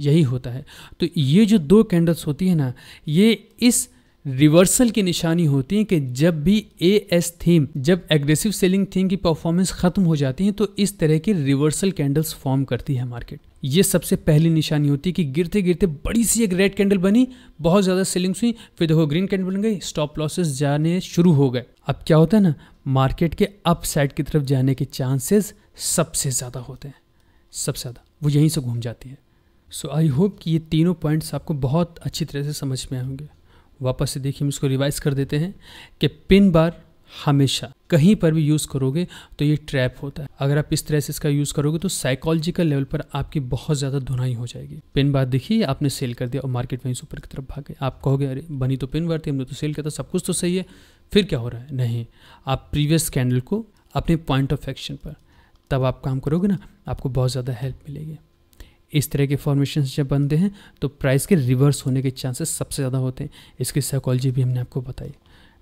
यही होता है तो ये जो दो कैंडल्स होती है ना ये इस रिवर्सल की निशानी होती है कि जब भी ए एस थीम जब एग्रेसिव सेलिंग थीम की परफॉर्मेंस खत्म हो जाती है तो इस तरह की रिवर्सल कैंडल्स फॉर्म करती है मार्केट ये सबसे पहली निशानी होती है कि गिरते गिरते बड़ी सी एक रेड कैंडल बनी बहुत ज़्यादा सेलिंग्स हुई फिर देखो ग्रीन कैंडल बन गई स्टॉप लॉसेस जाने शुरू हो गए अब क्या होता है ना मार्केट के अप साइड की तरफ जाने के चांसेस सबसे ज़्यादा होते हैं सबसे ज़्यादा वो यहीं से घूम जाती है सो आई होप कि ये तीनों पॉइंट्स आपको बहुत अच्छी तरह से समझ में आएंगे वापस से देखिए हम इसको रिवाइज कर देते हैं कि पिन बार हमेशा कहीं पर भी यूज़ करोगे तो ये ट्रैप होता है अगर आप इस तरह से इसका यूज़ करोगे तो साइकोलॉजिकल लेवल पर आपकी बहुत ज़्यादा धुनाई हो जाएगी पिन बार देखिए आपने सेल कर दिया और मार्केट वहीं ऊपर की तरफ भाग गए आप कहोगे अरे बनी तो पिन बार थी हमने तो सेल किया था सब कुछ तो सही है फिर क्या हो रहा है नहीं आप प्रीवियस कैंडल को अपने पॉइंट ऑफ एक्शन पर तब आप काम करोगे ना आपको बहुत ज़्यादा हेल्प मिलेगी इस तरह के फॉर्मेशन जब बनते हैं तो प्राइस के रिवर्स होने के चांसेस सबसे ज़्यादा होते हैं इसकी साइकोलॉजी भी हमने आपको बताई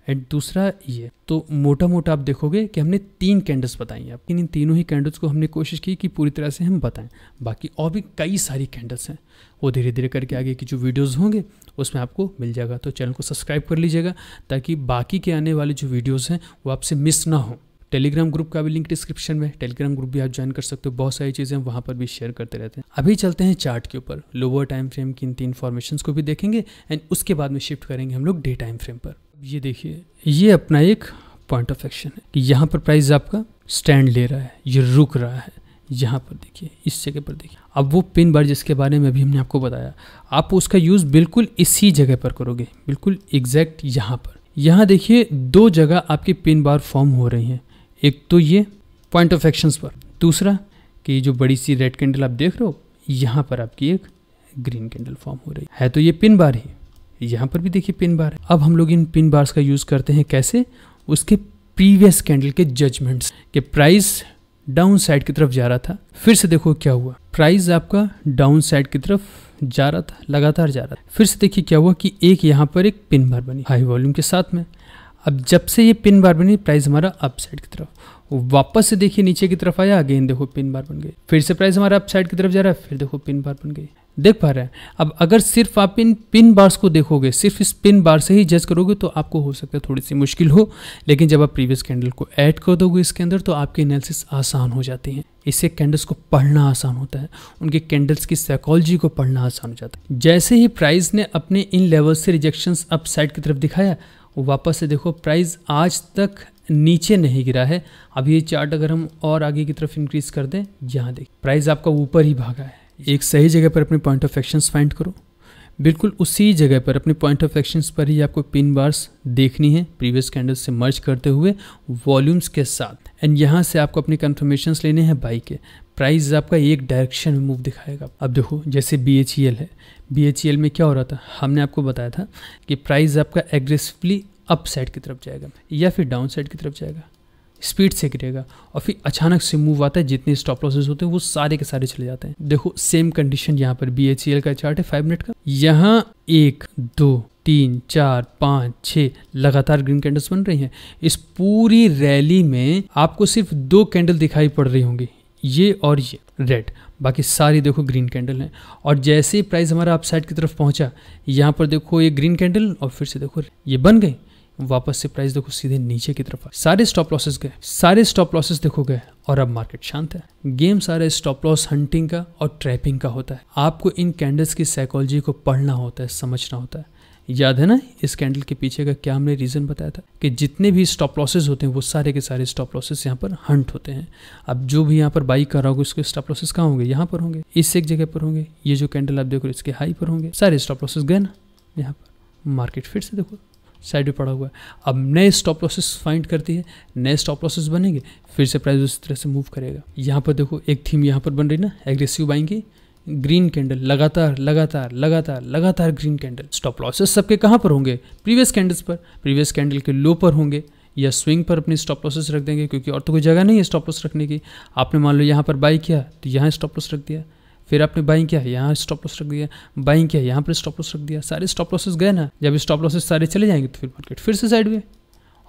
एंड दूसरा ये तो मोटा मोटा आप देखोगे कि हमने तीन कैंडल्स बताई हैं आपकी इन तीनों ही कैंडल्स को हमने कोशिश की कि पूरी तरह से हम बताएं बाकी और भी कई सारी कैंडल्स हैं वो धीरे धीरे करके आगे की जो वीडियोस होंगे उसमें आपको मिल जाएगा तो चैनल को सब्सक्राइब कर लीजिएगा ताकि बाकी के आने वाले जो वीडियोज़ हैं वो आपसे मिस ना हों टेलीग्राम ग्रुप का भी लिंक डिस्क्रिप्शन में टेलीग्राम ग्रुप भी आप ज्वाइन कर सकते हो बहुत सारी चीज़ें वहाँ पर भी शेयर करते रहते हैं अभी चलते हैं चार्ट के ऊपर लोअर टाइम फ्रेम की इन तीन फॉर्मेशन को भी देखेंगे एंड उसके बाद में शिफ्ट करेंगे हम लोग डे टाइम फ्रेम पर ये देखिए ये अपना एक पॉइंट ऑफ एक्शन है कि यहाँ पर प्राइस आपका स्टैंड ले रहा है ये रुक रहा है यहाँ पर देखिए इस जगह पर देखिए अब वो पिन बार जिसके बारे में अभी हमने आपको बताया आप उसका यूज़ बिल्कुल इसी जगह पर करोगे बिल्कुल एग्जैक्ट यहाँ पर यहाँ देखिए दो जगह आपकी पिन बार फॉर्म हो रही हैं एक तो ये पॉइंट ऑफ एक्शंस पर दूसरा कि जो बड़ी सी रेड कैंडल आप देख रहे हो यहाँ पर आपकी एक ग्रीन कैंडल फॉर्म हो रही है तो ये पिन बार ही यहाँ पर भी देखिए पिन बार है अब हम लोग इन पिन बार्स का यूज़ करते हैं कैसे उसके प्रीवियस कैंडल के जजमेंट्स के प्राइस डाउन साइड की तरफ जा रहा था फिर से देखो क्या हुआ प्राइस आपका डाउन साइड की तरफ जा रहा था लगातार जा रहा था फिर से देखिए क्या हुआ कि एक यहाँ पर एक पिन बार बनी हाई वॉल्यूम के साथ में अब जब से ये पिन बार बनी प्राइस हमारा अपसाइड की तरफ वापस से देखिए नीचे की तरफ आया अगेन देखो पिन बार बन गई फिर से प्राइस हमारा अपसाइड की तरफ जा रहा है फिर देखो पिन बार बन गई देख पा रहे हैं अब अगर सिर्फ आप इन पिन बार्स को देखोगे सिर्फ इस पिन बार से ही जज करोगे तो आपको हो सकता है थोड़ी सी मुश्किल हो लेकिन जब आप प्रीवियस कैंडल को ऐड कर दोगे इसके अंदर तो आपकी एनालिसिस आसान हो जाती है इससे कैंडल्स को पढ़ना आसान होता है उनके कैंडल्स की साइकोलॉजी को पढ़ना आसान हो जाता है जैसे ही प्राइस ने अपने इन लेवल से रिजेक्शन अपसाइड की तरफ दिखाया वापस से देखो प्राइस आज तक नीचे नहीं गिरा है अब ये चार्ट अगर हम और आगे की तरफ इंक्रीज कर दें यहाँ देख प्राइस आपका ऊपर ही भागा है एक सही जगह पर अपने पॉइंट ऑफ एक्शन फाइंड करो बिल्कुल उसी जगह पर अपने पॉइंट ऑफ एक्शन पर ही आपको पिन बार्स देखनी है प्रीवियस कैंडल से मर्ज करते हुए वॉल्यूम्स के साथ एंड यहाँ से आपको अपने कन्फर्मेशन लेने हैं बाई के प्राइस आपका एक डायरेक्शन में मूव दिखाएगा अब देखो जैसे बी एच ई एल है बी एच ई एल में क्या हो रहा था हमने आपको बताया था कि प्राइस आपका एग्रेसिवली अप साइड की तरफ जाएगा या फिर डाउन साइड की तरफ जाएगा स्पीड से गिरेगा और फिर अचानक से मूव आता है जितने स्टॉप लॉसेस होते हैं वो सारे के सारे चले जाते हैं देखो सेम कंडीशन यहाँ पर बी का चार्ट है फाइव मिनट का यहाँ एक दो तीन चार पाँच छः लगातार ग्रीन कैंडल्स बन रही हैं इस पूरी रैली में आपको सिर्फ दो कैंडल दिखाई पड़ रही होंगी ये और ये रेड बाकी सारी देखो ग्रीन कैंडल हैं और जैसे ही प्राइस हमारा अपसाइड की तरफ पहुंचा यहाँ पर देखो ये ग्रीन कैंडल और फिर से देखो ये बन गई वापस से प्राइस देखो सीधे नीचे की तरफ सारे स्टॉप लॉसेस गए सारे स्टॉप लॉसेस देखो गए और अब मार्केट शांत है गेम सारे स्टॉप लॉस हंटिंग का और ट्रैपिंग का होता है आपको इन कैंडल्स की साइकोलॉजी को पढ़ना होता है समझना होता है याद है ना इस कैंडल के पीछे का क्या हमने रीज़न बताया था कि जितने भी स्टॉप लॉसेज होते हैं वो सारे के सारे स्टॉप लॉसेज यहाँ पर हंट होते हैं अब जो भी यहाँ पर बाई कर रहा होगा उसके स्टॉप लॉसेस कहाँ होंगे यहाँ पर होंगे इस एक जगह पर होंगे ये जो कैंडल आप देखो इसके हाई पर होंगे सारे स्टॉप लॉसेज गए ना यहाँ पर मार्केट फिर से देखो साइड पे पड़ा हुआ है अब नए स्टॉप लॉसेस फाइंड करती है नए स्टॉप लॉसेस बनेंगे फिर से प्राइस उसी तरह से मूव करेगा यहाँ पर देखो एक थीम यहाँ पर बन रही ना एग्रेसिव बाइंग की ग्रीन कैंडल लगातार लगातार लगातार लगातार ग्रीन कैंडल स्टॉप लॉसेस सबके कहाँ पर होंगे प्रीवियस कैंडल्स पर प्रीवियस कैंडल के लो पर होंगे या स्विंग पर अपनी स्टॉप लॉसेस रख देंगे क्योंकि और तो कोई जगह नहीं है स्टॉप लॉस रखने की आपने मान लो यहाँ पर बाई किया तो यहाँ स्टॉप लॉस रख दिया फिर आपने बाइंग किया यहाँ स्टॉप लॉस रख दिया बाइंग किया यहाँ पर स्टॉप लॉस रख दिया सारे स्टॉप लॉसेस गए ना जब स्टॉप लॉसेस सारे चले जाएंगे तो फिर मार्केट फिर से साइड हुए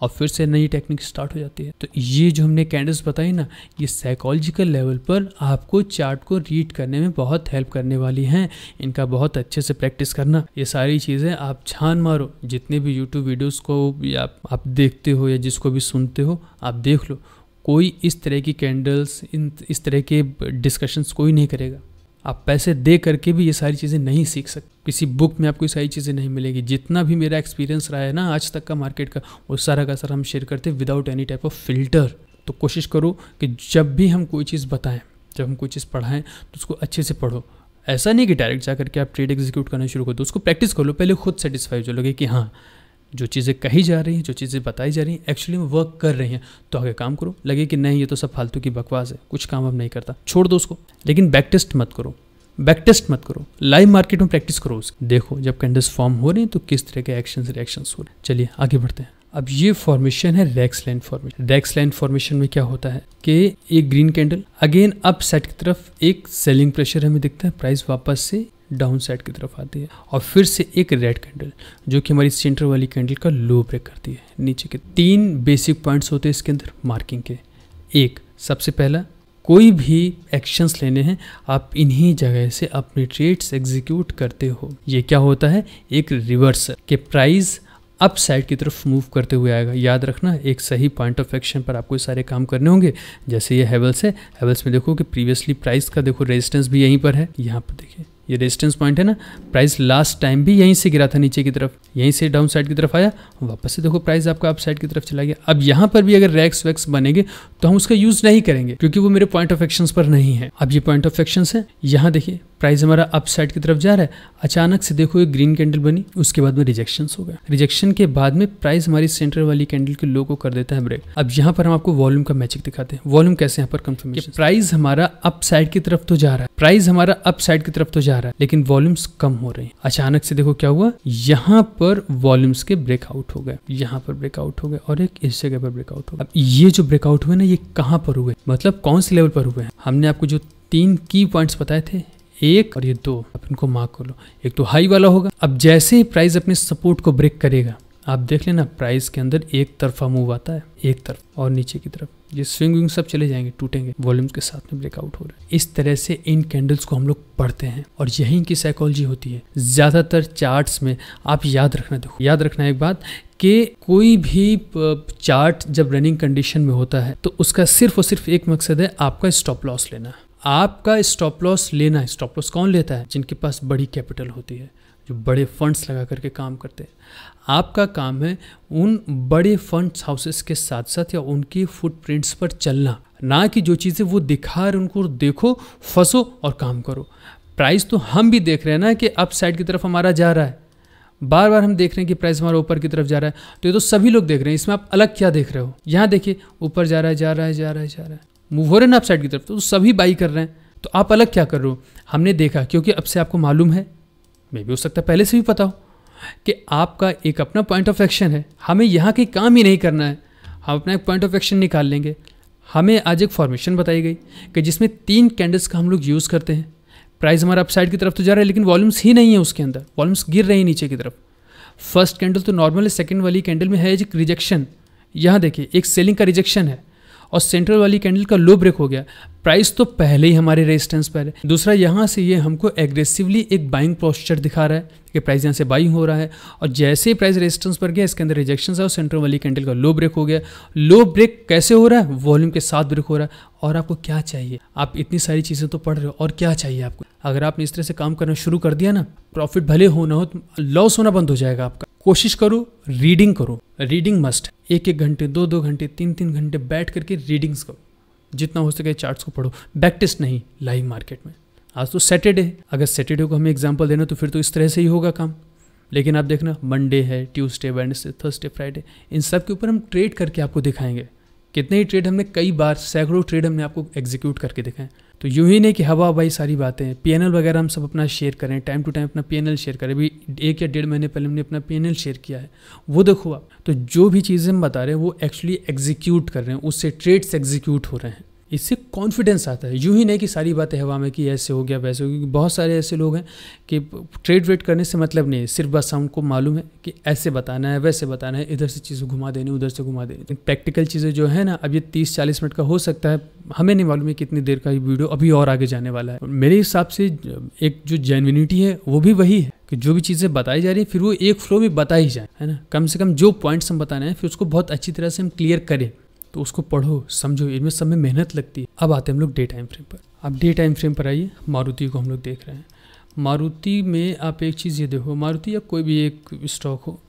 और फिर से नई टेक्निक स्टार्ट हो जाती है तो ये जो हमने कैंडल्स बताई ना ये साइकोलॉजिकल लेवल पर आपको चार्ट को रीड करने में बहुत हेल्प करने वाली हैं इनका बहुत अच्छे से प्रैक्टिस करना ये सारी चीज़ें आप छान मारो जितने भी यूट्यूब वीडियोस को या आप देखते हो या जिसको भी सुनते हो आप देख लो कोई इस तरह की कैंडल्स इन इस तरह के डिस्कशंस कोई नहीं करेगा आप पैसे दे करके भी ये सारी चीज़ें नहीं सीख सकते किसी बुक में आपको ये सारी चीज़ें नहीं मिलेगी जितना भी मेरा एक्सपीरियंस रहा है ना आज तक का मार्केट का वो सारा का सारा हम शेयर करते हैं without any type of filter तो कोशिश करो कि जब भी हम कोई चीज़ बताएं जब हम कोई चीज़ पढ़ाएं तो उसको अच्छे से पढ़ो ऐसा नहीं कि डायरेक्ट जा करके आप ट्रेड एग्जीक्यूट करना शुरू कर दो उसको प्रैक्टिस कर लो पहले खुद सेटिस्फाई हो लगे कि हाँ जो चीज़ें कही जा रही हैं जो चीज़ें बताई जा रही हैं एक्चुअली में वर्क कर रही हैं तो आगे काम करो लगे कि नहीं ये तो सब फालतू की बकवास है कुछ काम अब नहीं करता छोड़ दो उसको लेकिन बैक टेस्ट मत करो बैक टेस्ट मत करो लाइव मार्केट में प्रैक्टिस करो उसकी देखो जब कैंडल्स फॉर्म हो रही हैं तो किस तरह के एक्शन रिएक्शन हो रहे हैं चलिए आगे बढ़ते हैं अब ये फॉर्मेशन है racks line formation racks line formation में क्या होता है कि एक green candle again up set की तरफ एक सेलिंग प्रेशर हमें दिखता है प्राइस वापस से डाउन साइड की तरफ आती है और फिर से एक रेड कैंडल जो कि हमारी सेंटर वाली कैंडल का लो ब्रेक करती है नीचे के तीन बेसिक पॉइंट्स होते हैं इसके अंदर मार्किंग के एक सबसे पहला कोई भी एक्शंस लेने हैं आप इन्हीं जगह से अपने ट्रेड्स एग्जीक्यूट करते हो ये क्या होता है एक रिवर्स के प्राइस अप साइड की तरफ मूव करते हुए आएगा याद रखना एक सही पॉइंट ऑफ एक्शन पर आपको सारे काम करने होंगे जैसे ये हेवल्स है हेवल्स में देखो कि प्रीवियसली प्राइस का देखो रेजिस्टेंस भी यहीं पर है यहाँ पर देखिए ये रेजिस्टेंस पॉइंट है ना प्राइस लास्ट टाइम भी यहीं से गिरा था नीचे की तरफ यहीं से डाउन साइड की तरफ आया वापस से देखो प्राइस आपका अप साइड की तरफ चला गया अब यहाँ पर भी अगर रैक्स वैक्स बनेंगे तो हम उसका यूज़ नहीं करेंगे क्योंकि वो मेरे पॉइंट ऑफ एक्शन पर नहीं है अब ये पॉइंट ऑफ एक्शन है यहाँ देखिए प्राइस हमारा अप साइड की तरफ जा रहा है अचानक से देखो एक ग्रीन कैंडल बनी उसके बाद में रिजेक्शन हो गया रिजेक्शन के बाद में प्राइस हमारी सेंटर वाली कैंडल के लो को कर देता है ब्रेक अब यहाँ पर हम आपको वॉल्यूम का मैचिक दिखाते हैं वॉल्यूम कैसे यहाँ पर कंफर्मेशन प्राइस हमारा अप साइड की तरफ तो जा रहा है प्राइस हमारा अप साइड की तरफ तो जा रहा है रहा है लेकिन वॉल्यूम्स कम हो रहे हैं अचानक से देखो क्या हुआ यहाँ पर वॉल्यूम्स के ब्रेकआउट हो गए यहाँ पर ब्रेकआउट हो गए और एक इस जगह पर ब्रेकआउट हो गया अब ये जो ब्रेकआउट हुए ना ये कहाँ पर हुए मतलब कौन से लेवल पर हुए हैं हमने आपको जो तीन की पॉइंट्स बताए थे एक और ये दो आप इनको मार्क कर लो एक तो हाई वाला होगा अब जैसे ही प्राइस अपने सपोर्ट को ब्रेक करेगा आप देख लेना प्राइस के अंदर एक तरफा मूव आता है एक तरफ और नीचे की तरफ ये स्विंग विंग सब चले जाएंगे टूटेंगे वॉल्यूम के साथ में ब्रेकआउट हो रहा है इस तरह से इन कैंडल्स को हम लोग पढ़ते हैं और यही की साइकोलॉजी होती है ज़्यादातर चार्ट्स में आप याद रखना देखो याद रखना एक बात कि कोई भी चार्ट जब रनिंग कंडीशन में होता है तो उसका सिर्फ और सिर्फ एक मकसद है आपका स्टॉप लॉस लेना आपका स्टॉप लॉस लेना है स्टॉप लॉस कौन लेता है जिनके पास बड़ी कैपिटल होती है जो बड़े फंड्स लगा करके काम करते हैं आपका काम है उन बड़े फंड हाउसेस के साथ साथ या उनके फुटप्रिंट्स पर चलना ना कि जो चीज़ें वो दिखा रहे उनको देखो फंसो और काम करो प्राइस तो हम भी देख रहे हैं ना कि अप साइड की तरफ हमारा जा रहा है बार बार हम देख रहे हैं कि प्राइस हमारा ऊपर की तरफ जा रहा है तो ये तो सभी लोग देख रहे हैं इसमें आप अलग क्या देख रहे हो यहाँ देखिए ऊपर जा रहा है जा रहा है जा रहा है जा रहा है मूव हो रहे ना अप साइड की तरफ तो सभी बाई कर रहे हैं तो आप अलग क्या कर रहे हो हमने देखा क्योंकि अब से आपको मालूम है मे भी हो सकता है पहले से भी पता हो कि आपका एक अपना पॉइंट ऑफ एक्शन है हमें यहाँ के काम ही नहीं करना है हम अपना एक पॉइंट ऑफ एक्शन निकाल लेंगे हमें आज एक फॉर्मेशन बताई गई कि जिसमें तीन कैंडल्स का हम लोग यूज़ करते हैं प्राइस हमारा अपसाइड की तरफ तो जा रहा है लेकिन वॉल्यूम्स ही नहीं है उसके अंदर वॉल्यूम्स गिर रहे हैं नीचे की तरफ फर्स्ट कैंडल तो नॉर्मल है सेकेंड वाली कैंडल में है एक रिजेक्शन यहाँ देखिए एक सेलिंग का रिजेक्शन है और सेंट्रल वाली कैंडल का लो ब्रेक हो गया प्राइस तो पहले ही हमारे रेजिस्टेंस पर है दूसरा यहाँ से ये हमको एग्रेसिवली एक बाइंग पोस्चर दिखा रहा है कि प्राइस यहाँ से बाइंग हो रहा है और जैसे ही प्राइस रेजिस्टेंस पर गया इसके अंदर रिजेक्शन है और सेंट्रल वाली कैंडल का लो ब्रेक हो गया लो ब्रेक कैसे हो रहा है वॉल्यूम के साथ ब्रेक हो रहा है और आपको क्या चाहिए आप इतनी सारी चीज़ें तो पढ़ रहे हो और क्या चाहिए आपको अगर आपने इस तरह से काम करना शुरू कर दिया ना प्रॉफिट भले हो ना हो लॉस तो होना बंद हो जाएगा आपका कोशिश करो रीडिंग करो रीडिंग मस्ट एक एक घंटे दो दो घंटे तीन तीन घंटे बैठ करके रीडिंग्स करो जितना हो सके चार्ट्स को पढ़ो बैक नहीं लाइव मार्केट में आज तो सैटरडे है अगर सैटरडे को हमें एग्जाम्पल देना तो फिर तो इस तरह से ही होगा काम लेकिन आप देखना मंडे है ट्यूसडे वेडनेसडे थर्सडे फ्राइडे इन सब के ऊपर हम ट्रेड करके आपको दिखाएंगे कितने ही ट्रेड हमने कई बार सैकड़ों ट्रेड हमने आपको एग्जीक्यूट करके दिखाएं तो यूँ ही नहीं कि हवा भाई सारी बातें पी वगैरह हम सब अपना शेयर करें टाइम टू टाइम अपना पी शेयर करें अभी एक या डेढ़ महीने पहले हमने अपना पी शेयर किया है वो देखो आप तो जो भी चीज़ें हम बता रहे हैं वो एक्चुअली एग्जीक्यूट कर रहे हैं उससे ट्रेड्स एग्जीक्यूट हो रहे हैं इससे कॉन्फिडेंस आता है यूँ ही नहीं कि सारी बातें हवा में कि ऐसे हो गया वैसे हो गया बहुत सारे ऐसे लोग हैं कि ट्रेड वेट करने से मतलब नहीं है सिर्फ बस हमको मालूम है कि ऐसे बताना है वैसे बताना है इधर से चीज़ें घुमा देनी उधर से घुमा देनी प्रैक्टिकल चीज़ें जो है ना अब ये तीस चालीस मिनट का हो सकता है हमें नहीं मालूम है कितनी देर का ये वीडियो अभी और आगे जाने वाला है मेरे हिसाब से एक जो जेनविनिटी है वो भी वही है कि जो भी चीज़ें बताई जा रही है फिर वो एक फ्लो में बताई जाए है ना कम से कम जो पॉइंट्स हम बताना है फिर उसको बहुत अच्छी तरह से हम क्लियर करें तो उसको पढ़ो समझो इनमें सब में मेहनत लगती है अब आते हैं हम लोग डे टाइम फ्रेम पर अब डे टाइम फ्रेम पर आइए मारुति को हम लोग देख रहे हैं मारुति में आप एक चीज़ ये देखो मारुति या कोई भी एक स्टॉक हो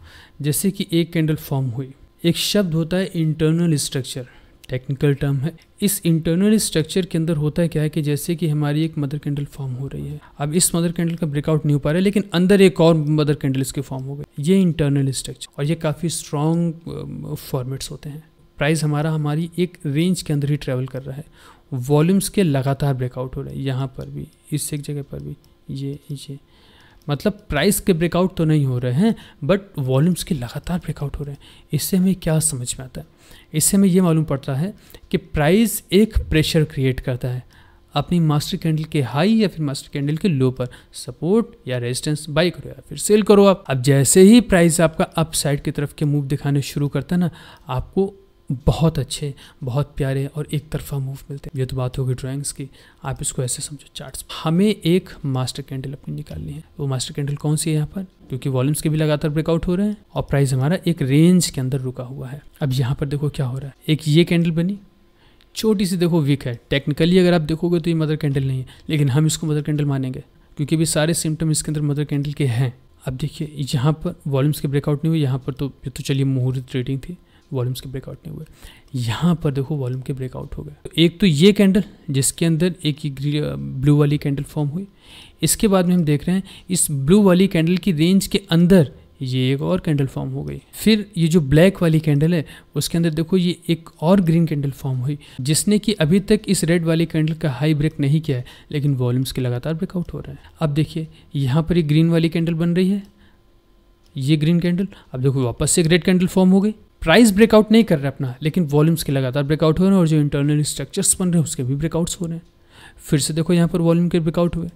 जैसे कि एक कैंडल फॉर्म हुई एक शब्द होता है इंटरनल स्ट्रक्चर टेक्निकल टर्म है इस इंटरनल स्ट्रक्चर के अंदर होता है क्या है कि जैसे कि हमारी एक मदर कैंडल फॉर्म हो रही है अब इस मदर कैंडल का ब्रेकआउट नहीं हो पा रहा है लेकिन अंदर एक और मदर कैंडल इसके फॉर्म हो गए ये इंटरनल स्ट्रक्चर और ये काफ़ी स्ट्रॉन्ग फॉर्मेट्स होते हैं प्राइस हमारा हमारी एक रेंज के अंदर ही ट्रेवल कर रहा है वॉल्यूम्स के लगातार ब्रेकआउट हो रहे हैं यहाँ पर भी इस एक जगह पर भी ये ये मतलब प्राइस के ब्रेकआउट तो नहीं हो रहे हैं बट वॉल्यूम्स के लगातार ब्रेकआउट हो रहे हैं इससे हमें क्या समझ में आता है इससे हमें ये मालूम पड़ता है कि प्राइस एक प्रेशर क्रिएट करता है अपनी मास्टर कैंडल के हाई या फिर मास्टर कैंडल के लो पर सपोर्ट या रेजिस्टेंस बाई करो या फिर सेल करो आप अब जैसे ही प्राइस आपका अप साइड की तरफ के मूव दिखाने शुरू करता है ना आपको बहुत अच्छे बहुत प्यारे और एक तरफा मूव मिलते हैं ये तो बात होगी ड्राइंग्स की आप इसको ऐसे समझो चार्ट्स हमें एक मास्टर कैंडल अपनी निकालनी है वो मास्टर कैंडल कौन सी है यहाँ पर क्योंकि वॉल्यूम्स के भी लगातार ब्रेकआउट हो रहे हैं और प्राइस हमारा एक रेंज के अंदर रुका हुआ है अब यहाँ पर देखो क्या हो रहा है एक ये कैंडल बनी छोटी सी देखो वीक है टेक्निकली अगर आप देखोगे तो ये मदर कैंडल नहीं है लेकिन हम इसको मदर कैंडल मानेंगे क्योंकि अभी सारे सिम्टम इसके अंदर मदर कैंडल के हैं अब देखिए यहाँ पर वॉल्यूम्स के ब्रेकआउट नहीं हुए यहाँ पर तो ये तो चलिए मुहूर्त ट्रेडिंग थी वॉल्यूम्स के ब्रेकआउट नहीं हुए यहाँ पर देखो वॉल्यूम के ब्रेकआउट हो गए तो एक तो ये कैंडल जिसके अंदर एक ब्लू वाली कैंडल फॉर्म हुई इसके बाद में हम देख रहे हैं इस ब्लू वाली कैंडल की रेंज के अंदर ये एक और कैंडल फॉर्म हो गई फिर ये जो ब्लैक वाली कैंडल है उसके अंदर देखो ये एक और ग्रीन कैंडल फॉर्म हुई जिसने कि अभी तक इस रेड वाली कैंडल का हाई ब्रेक नहीं किया है लेकिन वॉल्यूम्स के लगातार ब्रेकआउट हो रहे हैं अब देखिए यहाँ पर ये ग्रीन वाली कैंडल बन रही है ये ग्रीन कैंडल अब देखो वापस से एक रेड कैंडल फॉर्म हो गई प्राइस ब्रेकआउट नहीं कर रहे अपना लेकिन वॉल्यूम्स के लगातार ब्रेकआउट हो रहे हैं और जो इंटरनल स्ट्रक्चर्स बन रहे हैं उसके भी ब्रेकआउट्स हो रहे हैं फिर से देखो यहाँ पर वॉल्यूम के ब्रेकआउट हुए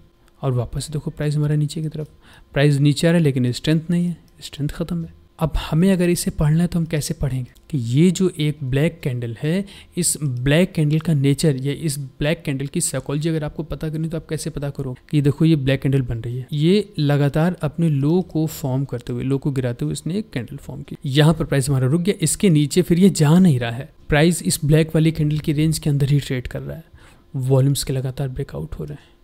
और वापस से देखो प्राइस हमारा नीचे की तरफ प्राइस नीचे आ रहा है लेकिन स्ट्रेंथ नहीं है स्ट्रेंथ ख़त्म है अब हमें अगर इसे पढ़ना है तो हम कैसे पढ़ेंगे कि ये जो एक ब्लैक कैंडल है इस ब्लैक कैंडल का नेचर या इस ब्लैक कैंडल की साइकोलॉजी अगर आपको पता करनी तो आप कैसे पता करो कि देखो ये ब्लैक कैंडल बन रही है ये लगातार अपने लो को फॉर्म करते हुए लो को गिराते हुए इसने एक कैंडल फॉर्म की यहाँ पर प्राइस हमारा रुक गया इसके नीचे फिर ये जा नहीं रहा है प्राइस इस ब्लैक वाली कैंडल की रेंज के अंदर ही ट्रेड कर रहा है वॉल्यूम्स के लगातार ब्रेकआउट हो रहे हैं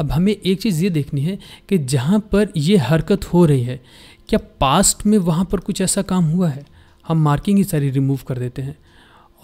अब हमें एक चीज़ ये देखनी है कि जहाँ पर ये हरकत हो रही है क्या पास्ट में वहाँ पर कुछ ऐसा काम हुआ है हम मार्किंग ही सारी रिमूव कर देते हैं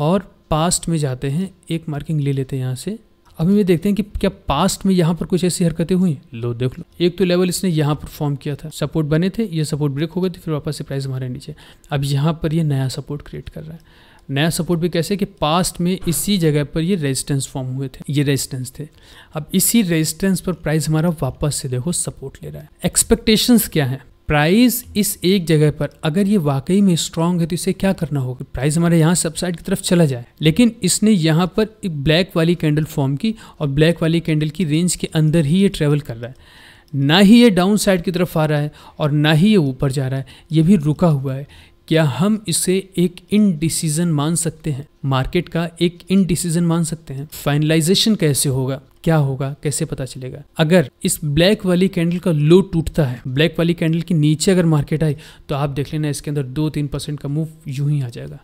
और पास्ट में जाते हैं एक मार्किंग ले लेते हैं यहाँ से अभी ये देखते हैं कि क्या पास्ट में यहाँ पर कुछ ऐसी हरकतें हुई लो देख लो एक तो लेवल इसने यहाँ पर फॉर्म किया था सपोर्ट बने थे ये सपोर्ट ब्रेक हो गए थे फिर वापस से प्राइस हमारे नीचे अब यहाँ पर ये नया सपोर्ट क्रिएट कर रहा है नया सपोर्ट भी कैसे कि पास्ट में इसी जगह पर ये रेजिस्टेंस फॉर्म हुए थे ये रेजिस्टेंस थे अब इसी रेजिस्टेंस पर प्राइस हमारा वापस से देखो सपोर्ट ले रहा है एक्सपेक्टेशंस क्या है प्राइस इस एक जगह पर अगर ये वाकई में स्ट्रांग है तो इसे क्या करना होगा प्राइस हमारे यहाँ सबसाइड की तरफ चला जाए लेकिन इसने यहाँ पर एक ब्लैक वाली कैंडल फॉर्म की और ब्लैक वाली कैंडल की रेंज के अंदर ही ये ट्रेवल कर रहा है ना ही ये डाउन साइड की तरफ आ रहा है और ना ही ये ऊपर जा रहा है ये भी रुका हुआ है क्या हम इसे एक इनडिसीजन मान सकते हैं मार्केट का एक इनडिसीजन मान सकते हैं फाइनलाइजेशन कैसे होगा क्या होगा कैसे पता चलेगा अगर इस ब्लैक वाली कैंडल का लो टूटता है ब्लैक वाली कैंडल के नीचे अगर मार्केट आई तो आप देख लेना इसके अंदर दो तीन परसेंट का मूव यूं ही आ जाएगा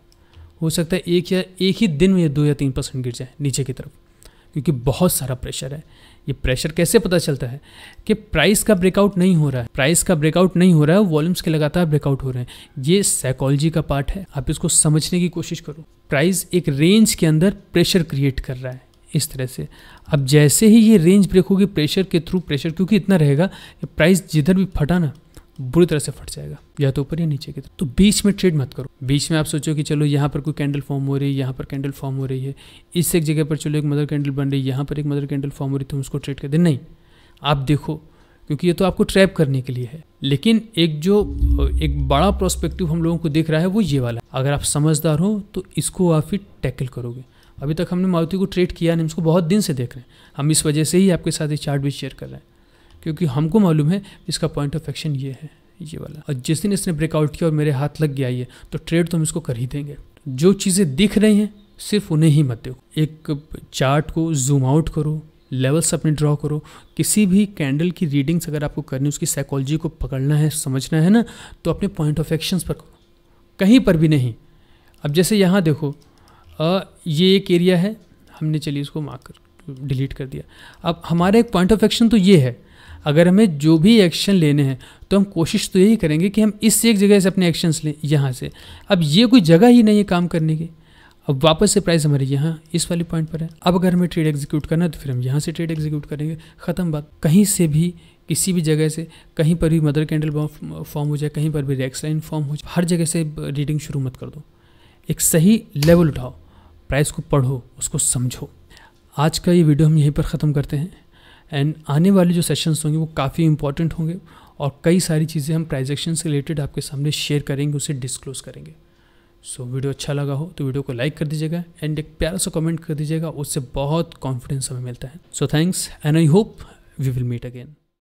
हो सकता है एक या एक ही दिन में दो या तीन परसेंट गिर जाए नीचे की तरफ क्योंकि बहुत सारा प्रेशर है ये प्रेशर कैसे पता चलता है कि प्राइस का ब्रेकआउट नहीं हो रहा है प्राइस का ब्रेकआउट नहीं हो रहा है वॉल्यूम्स के लगातार ब्रेकआउट हो रहे हैं ये साइकोलॉजी का पार्ट है आप इसको समझने की कोशिश करो प्राइस एक रेंज के अंदर प्रेशर क्रिएट कर रहा है इस तरह से अब जैसे ही ये रेंज ब्रेक होगी प्रेशर के थ्रू प्रेशर क्योंकि इतना रहेगा प्राइस जिधर भी फटा ना बुरी तरह से फट जाएगा या तो ऊपर या नीचे की तो बीच में ट्रेड मत करो बीच में आप सोचो कि चलो यहाँ पर कोई कैंडल फॉर्म हो रही है यहाँ पर कैंडल फॉर्म हो रही है इस एक जगह पर चलो एक मदर कैंडल बन रही है यहाँ पर एक मदर कैंडल फॉर्म हो रही तो उसको ट्रेड कर दे नहीं आप देखो क्योंकि ये तो आपको ट्रैप करने के लिए है लेकिन एक जो एक बड़ा प्रोस्पेक्टिव हम लोगों को दिख रहा है वो ये वाला है अगर आप समझदार हो तो इसको आप फिर टैकल करोगे अभी तक हमने मारुति को ट्रेड किया नहीं उसको बहुत दिन से देख रहे हैं हम इस वजह से ही आपके साथ ये चार्ट भी शेयर कर रहे हैं क्योंकि हमको मालूम है इसका पॉइंट ऑफ एक्शन ये है ये वाला और जिस दिन इसने ब्रेकआउट किया और मेरे हाथ लग गया ये तो ट्रेड तो हम इसको कर ही देंगे जो चीज़ें दिख रही हैं सिर्फ उन्हें ही मत देखो एक चार्ट को जूम आउट करो लेवल्स अपने ड्रॉ करो किसी भी कैंडल की रीडिंग्स अगर आपको करनी उसकी साइकोलॉजी को पकड़ना है समझना है ना तो अपने पॉइंट ऑफ एक्शंस पर कहीं पर भी नहीं अब जैसे यहाँ देखो ये एक एरिया है हमने चलिए इसको मार्क कर डिलीट कर दिया अब हमारा एक पॉइंट ऑफ एक्शन तो ये है अगर हमें जो भी एक्शन लेने हैं तो हम कोशिश तो यही करेंगे कि हम इस एक जगह से अपने एक्शंस लें यहाँ से अब ये कोई जगह ही नहीं है काम करने की अब वापस से प्राइस हमारे यहाँ इस वाले पॉइंट पर है अब अगर हमें ट्रेड एग्जीक्यूट करना है तो फिर हम यहाँ से ट्रेड एग्जीक्यूट करेंगे ख़त्म बात कहीं से भी किसी भी जगह से कहीं पर भी मदर कैंडल फॉर्म हो जाए कहीं पर भी रेक्स लाइन फॉर्म हो जाए हर जगह से रीडिंग शुरू मत कर दो एक सही लेवल उठाओ प्राइस को पढ़ो उसको समझो आज का ये वीडियो हम यहीं पर ख़त्म करते हैं एंड आने वाले जो सेशंस होंगे वो काफ़ी इंपॉर्टेंट होंगे और कई सारी चीज़ें हम प्राइजेक्शन से रिलेटेड आपके सामने शेयर करेंगे उसे डिस्क्लोज करेंगे सो so, वीडियो अच्छा लगा हो तो वीडियो को लाइक कर दीजिएगा एंड एक प्यारा सा कमेंट कर दीजिएगा उससे बहुत कॉन्फिडेंस हमें मिलता है so thanks and I hope we will meet again